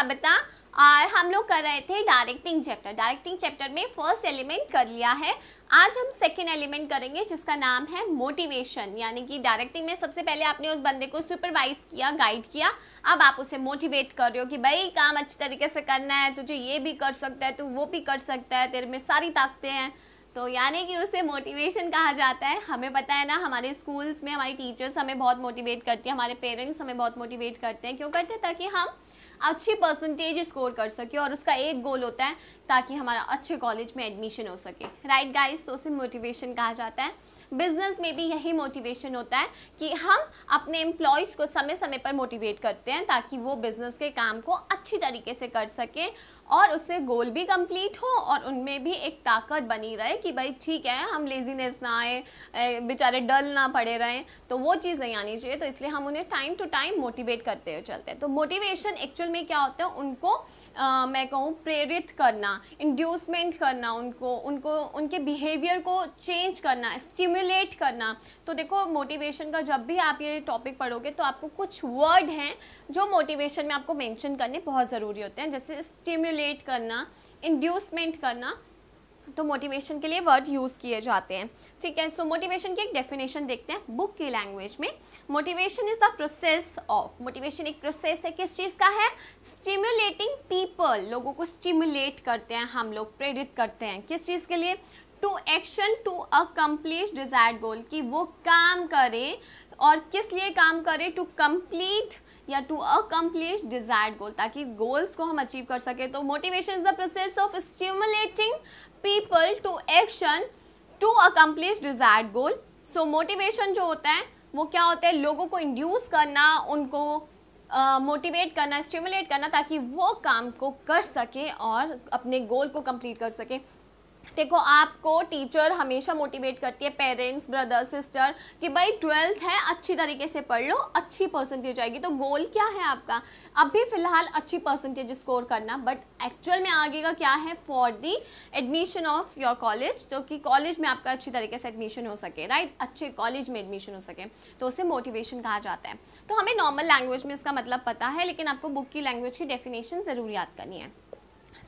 कविता और हम लोग कर रहे थे डायरेक्टिंग चैप्टर डायरेक्टिंग चैप्टर में फर्स्ट एलिमेंट कर लिया है आज हम सेकेंड एलिमेंट करेंगे जिसका नाम है मोटिवेशन यानी कि डायरेक्टिंग में सबसे पहले आपने उस बंदे को सुपरवाइज किया गाइड किया अब आप उसे मोटिवेट कर रहे हो कि भाई काम अच्छे तरीके से करना है तुझे ये भी कर सकता है तू वो भी कर सकता है तेरे में सारी ताकतें हैं तो यानी कि उसे मोटिवेशन कहा जाता है हमें पता है ना हमारे स्कूल्स में हमारी टीचर्स हमें बहुत मोटिवेट करती हैं हमारे पेरेंट्स हमें बहुत मोटिवेट करते हैं क्यों करते हैं ताकि हम अच्छी परसेंटेज स्कोर कर सके और उसका एक गोल होता है ताकि हमारा अच्छे कॉलेज में एडमिशन हो सके राइट right गाइस तो उसे मोटिवेशन कहा जाता है बिजनेस में भी यही मोटिवेशन होता है कि हम अपने एम्प्लॉयज़ को समय समय पर मोटिवेट करते हैं ताकि वो बिज़नेस के काम को अच्छी तरीके से कर सकें और उससे गोल भी कंप्लीट हो और उनमें भी एक ताकत बनी रहे कि भाई ठीक है हम लेजीनेस ना आए बेचारे डल ना पड़े रहें तो वो चीज़ नहीं आनी चाहिए तो इसलिए हम उन्हें टाइम टू टाइम मोटिवेट करते हुए चलते हैं तो मोटिवेशन एक्चुअल में क्या होता है उनको आ, मैं कहूँ प्रेरित करना इंड्यूसमेंट करना उनको उनको उनके बिहेवियर को चेंज करना स्टीम रिलेट करना तो देखो मोटिवेशन का जब भी आप ये टॉपिक पढ़ोगे तो आपको कुछ वर्ड हैं जो मोटिवेशन में आपको मेंशन करने बहुत ज़रूरी होते हैं जैसे स्टिमुलेट करना इंड्यूसमेंट करना तो मोटिवेशन के लिए वर्ड यूज़ किए जाते हैं ठीक है सो मोटिवेशन की एक डेफिनेशन देखते हैं बुक की लैंग्वेज में motivation is the process of motivation एक प्रोसेस है किस चीज़ का है स्टिम्युलेटिंग पीपल लोगों को स्टिम्युलेट करते हैं हम लोग प्रेरित करते हैं किस चीज़ के लिए to action to accomplish desire goal कि वो काम करे और किस लिए काम करे टू कम्प्लीट या टू अकम्प्लीट डिजायर गोल ताकि गोल्स को हम अचीव कर सकें तो motivation is the process of stimulating people to action to accomplish desire goal so motivation जो होता है वो क्या होता है लोगों को इंड्यूस करना उनको मोटिवेट uh, करना स्टिमुलेट करना ताकि वो काम को कर सके और अपने गोल को कंप्लीट कर सके देखो आपको टीचर हमेशा मोटिवेट करती है पेरेंट्स ब्रदर सिस्टर कि भाई ट्वेल्थ है अच्छी तरीके से पढ़ लो अच्छी परसेंटेज आएगी तो गोल क्या है आपका अभी फ़िलहाल अच्छी परसेंटेज स्कोर करना बट एक्चुअल में आगे का क्या है for the admission of your college तो कि कॉलेज में आपका अच्छी तरीके से एडमिशन हो सके राइट अच्छे कॉलेज में एडमिशन हो सके तो उसे मोटिवेशन कहा जाता है तो हमें नॉर्मल लैंग्वेज में इसका मतलब पता है लेकिन आपको बुक की लैंग्वेज की डेफिनेशन ज़रूर याद करनी है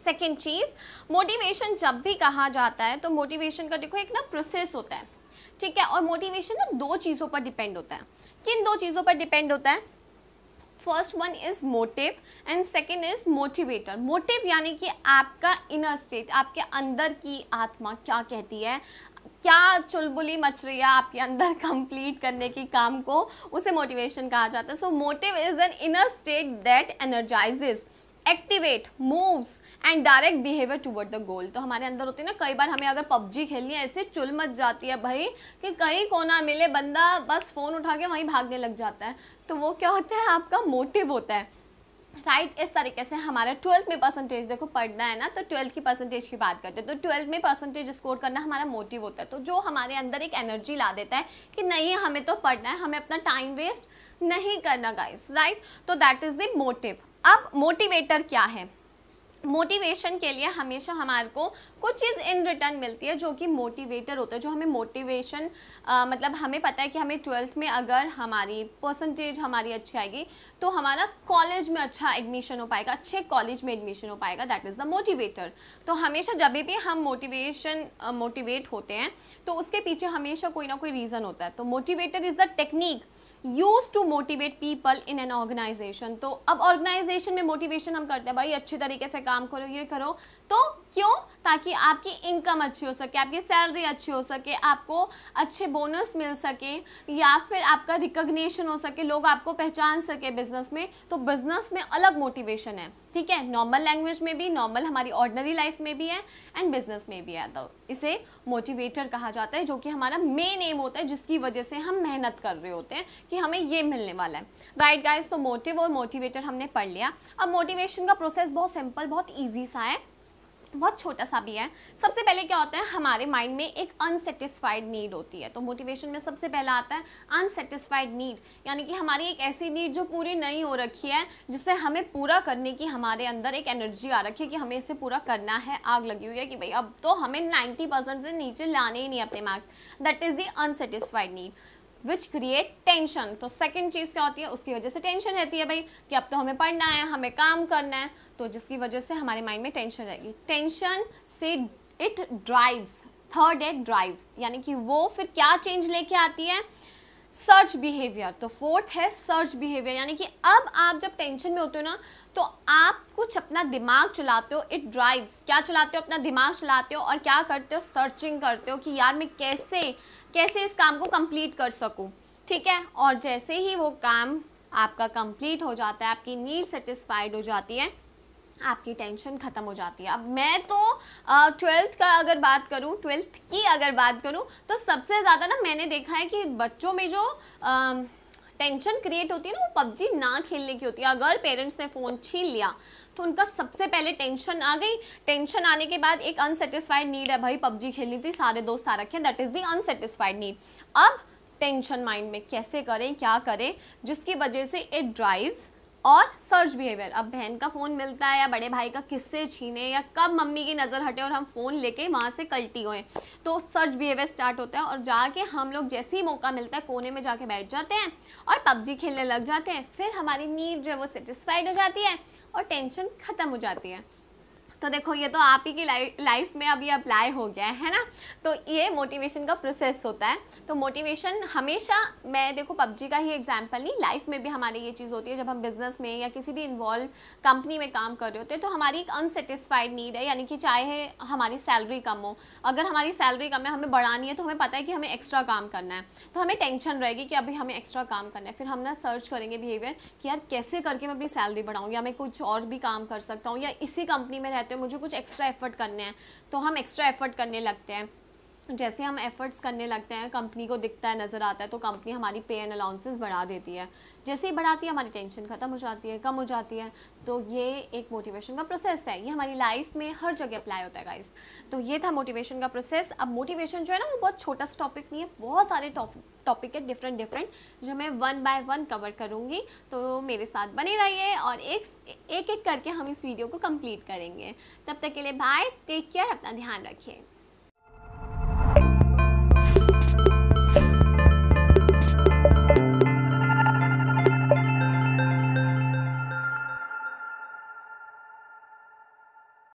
सेकेंड चीज़ मोटिवेशन जब भी कहा जाता है तो मोटिवेशन का देखो एक ना प्रोसेस होता है ठीक है और मोटिवेशन ना दो चीज़ों पर डिपेंड होता है किन दो चीज़ों पर डिपेंड होता है first one is motive and second is motivator motive यानी कि आपका इनर स्टेट आपके अंदर की आत्मा क्या कहती है क्या चुलबुली मच रही है आपके अंदर कंप्लीट करने के काम को उसे मोटिवेशन कहा जाता है so motive is an inner state that energizes activate moves and direct behaviour toward the goal तो हमारे अंदर होती है ना कई बार हमें अगर पबजी खेलनी है ऐसे चुल मच जाती है भाई कि कहीं कोना मिले बंदा बस फ़ोन उठा के वहीं भागने लग जाता है तो वो क्या होता है आपका मोटिव होता है राइट right, इस तरीके से हमारा ट्वेल्थ में परसेंटेज देखो पढ़ना है ना तो ट्वेल्थ की परसेंटेज की बात करते हैं तो ट्वेल्थ में परसेंटेज स्कोर करना हमारा मोटिव होता है तो जो हमारे अंदर एक एनर्जी ला देता है कि नहीं हमें तो पढ़ना है हमें अपना टाइम वेस्ट नहीं करना गाइस राइट right? तो दैट इज़ द मोटिव अब मोटिवेटर क्या है मोटिवेशन के लिए हमेशा हमारे को कुछ चीज़ इन रिटर्न मिलती है जो कि मोटिवेटर होता है जो हमें मोटिवेशन मतलब हमें पता है कि हमें ट्वेल्थ में अगर हमारी परसेंटेज हमारी अच्छी आएगी तो हमारा कॉलेज में अच्छा एडमिशन हो पाएगा अच्छे कॉलेज में एडमिशन हो पाएगा दैट इज़ द मोटिवेटर तो हमेशा जब भी हम मोटिवेशन मोटिवेट होते हैं तो उसके पीछे हमेशा कोई ना कोई रीज़न होता है तो motivator is the technique use to motivate people in an organisation तो अब ऑर्गेनाइजेशन में मोटिवेशन हम करते हैं भाई अच्छे तरीके से काम करो ये करो तो क्यों ताकि आपकी इनकम अच्छी हो सके आपकी सैलरी अच्छी हो सके आपको अच्छे बोनस मिल सके या फिर आपका रिकग्नेशन हो सके लोग आपको पहचान सके बिजनेस में तो बिजनेस में अलग मोटिवेशन है ठीक है नॉर्मल लैंग्वेज में भी नॉर्मल हमारी ऑर्डनरी लाइफ में भी है एंड बिजनेस में भी है तो इसे मोटिवेटर कहा जाता है जो कि हमारा मेन एम होता है जिसकी वजह से हम मेहनत कर रहे होते हैं कि हमें ये मिलने वाला है राइट right गाइस तो मोटिव और मोटिवेटर हमने पढ़ लिया अब मोटिवेशन का प्रोसेस बहुत सिंपल बहुत ईजी सा है बहुत छोटा सा भी है सबसे पहले क्या होता है हमारे माइंड में एक अनसेटिस्फाइड नीड होती है तो मोटिवेशन में सबसे पहला आता है अनसेटिस्फाइड नीड यानी कि हमारी एक ऐसी नीड जो पूरी नहीं हो रखी है जिससे हमें पूरा करने की हमारे अंदर एक एनर्जी आ रखी है कि हमें इसे पूरा करना है आग लगी हुई है कि भाई अब तो हमें नाइन्टी से नीचे लाने ही नहीं अपने marks that is the unsatisfied need which create tension तो सेकेंड चीज़ क्या होती है उसकी वजह से टेंशन रहती है भाई कि अब तो हमें पढ़ना है हमें काम करना है तो जिसकी वजह से हमारे माइंड में टेंशन रहेगी टेंशन से इट ड्राइव्स थर्ड है ड्राइव यानी कि वो फिर क्या चेंज लेके आती है सर्च बिहेवियर तो फोर्थ है सर्च बिहेवियर यानी कि अब आप जब टेंशन में होते हो ना तो आप कुछ अपना दिमाग चलाते हो इट ड्राइव्स क्या चलाते हो अपना दिमाग चलाते हो और क्या करते हो सर्चिंग करते हो कि यार मैं कैसे कैसे इस काम को कंप्लीट कर सकूं ठीक है और जैसे ही वो काम आपका कंप्लीट हो जाता है आपकी नीड सेटिस्फाइड हो जाती है आपकी टेंशन ख़त्म हो जाती है अब मैं तो ट्वेल्थ का अगर बात करूँ ट्वेल्थ की अगर बात करूँ तो सबसे ज़्यादा ना मैंने देखा है कि बच्चों में जो आ, टेंशन क्रिएट होती है ना वो पबजी ना खेलने की होती है अगर पेरेंट्स ने फ़ोन छीन लिया तो उनका सबसे पहले टेंशन आ गई टेंशन आने के बाद एक अनसेटिस्फाइड नीड है भाई पबजी खेलनी थी सारे दोस्त आ रखे हैं that is the unsatisfied need अब टेंशन माइंड में कैसे करें क्या करें जिसकी वजह से इट ड्राइव्स और सर्च बिहेवियर अब बहन का फ़ोन मिलता है या बड़े भाई का किससे छीने या कब मम्मी की नज़र हटे और हम फ़ोन लेके वहाँ से कल्टी होएं तो सर्च बिहेवियर स्टार्ट होता है और जाके हम लोग जैसे ही मौका मिलता है कोने में जाके बैठ जाते हैं और पबजी खेलने लग जाते हैं फिर हमारी नीड जो है वो सेटिस्फाइड हो जाती है और टेंशन ख़त्म हो जाती है तो देखो ये तो आप ही की लाइफ लाइफ में अभी अप्लाई हो गया है ना तो ये मोटिवेशन का प्रोसेस होता है तो मोटिवेशन हमेशा मैं देखो पबजी का ही एग्जाम्पल नहीं लाइफ में भी हमारी ये चीज़ होती है जब हम बिजनेस में या किसी भी इन्वॉल्व कंपनी में काम कर रहे होते हैं तो हमारी एक अनसेटिस्फाइड नीड है यानी कि चाहे हमारी सैलरी कम हो अगर हमारी सैलरी कम है हमें बढ़ानी है तो हमें पता है कि हमें एक्स्ट्रा काम करना है तो हमें टेंशन रहेगी कि अभी हमें एक्स्ट्रा काम करना है फिर हम ना सर्च करेंगे बिहेवियर कि यार कैसे करके मैं अपनी सैलरी बढ़ाऊँ या मैं कुछ और भी काम कर सकता हूँ या इसी कंपनी में रहते हैं मुझे कुछ एक्स्ट्रा एफर्ट करने हैं तो हम एक्स्ट्रा एफर्ट करने लगते हैं जैसे हम एफ़र्ट्स करने लगते हैं कंपनी को दिखता है नज़र आता है तो कंपनी हमारी पे एंड अलाउंसेस बढ़ा देती है जैसे ही बढ़ाती है हमारी टेंशन ख़त्म हो जाती है कम हो जाती है तो ये एक मोटिवेशन का प्रोसेस है ये हमारी लाइफ में हर जगह अप्लाई होता है गाइस तो ये था मोटिवेशन का प्रोसेस अब मोटिवेशन जो है ना वो बहुत छोटा सा टॉपिक नहीं है बहुत सारे टॉपिक है डिफरेंट डिफरेंट जो मैं वन बाय वन कवर करूँगी तो मेरे साथ बने रहिए और एक एक एक करके हम इस वीडियो को कम्प्लीट करेंगे तब तक के लिए बाय टेक केयर अपना ध्यान रखिए